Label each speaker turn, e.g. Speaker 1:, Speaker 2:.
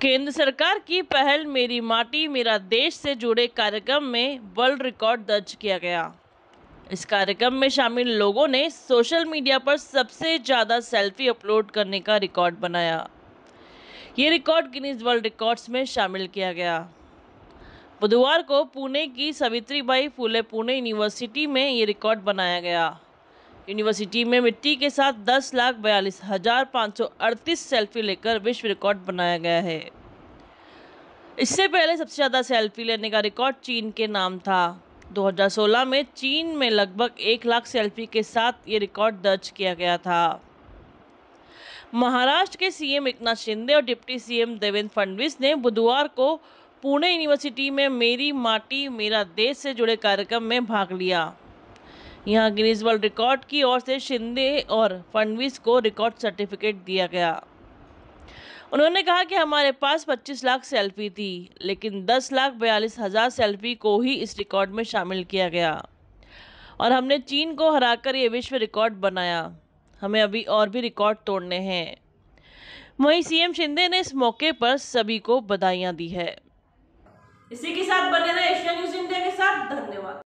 Speaker 1: केंद्र सरकार की पहल मेरी माटी मेरा देश से जुड़े कार्यक्रम में वर्ल्ड रिकॉर्ड दर्ज किया गया इस कार्यक्रम में शामिल लोगों ने सोशल मीडिया पर सबसे ज़्यादा सेल्फी अपलोड करने का रिकॉर्ड बनाया ये रिकॉर्ड गिनीज वर्ल्ड रिकॉर्ड्स में शामिल किया गया बुधवार को पुणे की सावित्री बाई फूले पुणे यूनिवर्सिटी में ये रिकॉर्ड बनाया गया यूनिवर्सिटी में मिट्टी के साथ दस लाख बयालीस हज़ार पाँच सौ अड़तीस सेल्फी लेकर विश्व रिकॉर्ड बनाया गया है इससे पहले सबसे ज़्यादा सेल्फी लेने का रिकॉर्ड चीन के नाम था 2016 में चीन में लगभग एक लाख सेल्फी के साथ ये रिकॉर्ड दर्ज किया गया था महाराष्ट्र के सीएम एकनाथ शिंदे और डिप्टी सीएम देवेंद्र फडणवीस ने बुधवार को पुणे यूनिवर्सिटी में मेरी माटी मेरा देश से जुड़े कार्यक्रम में भाग लिया यहां गिनीज वर्ल्ड रिकॉर्ड की ओर से शिंदे और फडनवीस को रिकॉर्ड सर्टिफिकेट दिया गया उन्होंने कहा कि हमारे पास 25 लाख सेल्फी थी लेकिन दस लाख बयालीस हज़ार सेल्फी को ही इस रिकॉर्ड में शामिल किया गया और हमने चीन को हराकर ये विश्व रिकॉर्ड बनाया हमें अभी और भी रिकॉर्ड तोड़ने हैं वहीं सीएम शिंदे ने इस मौके पर सभी को बधाइयाँ दी है इसी के साथ बने रहे एशिया न्यूज इंडिया के साथ धन्यवाद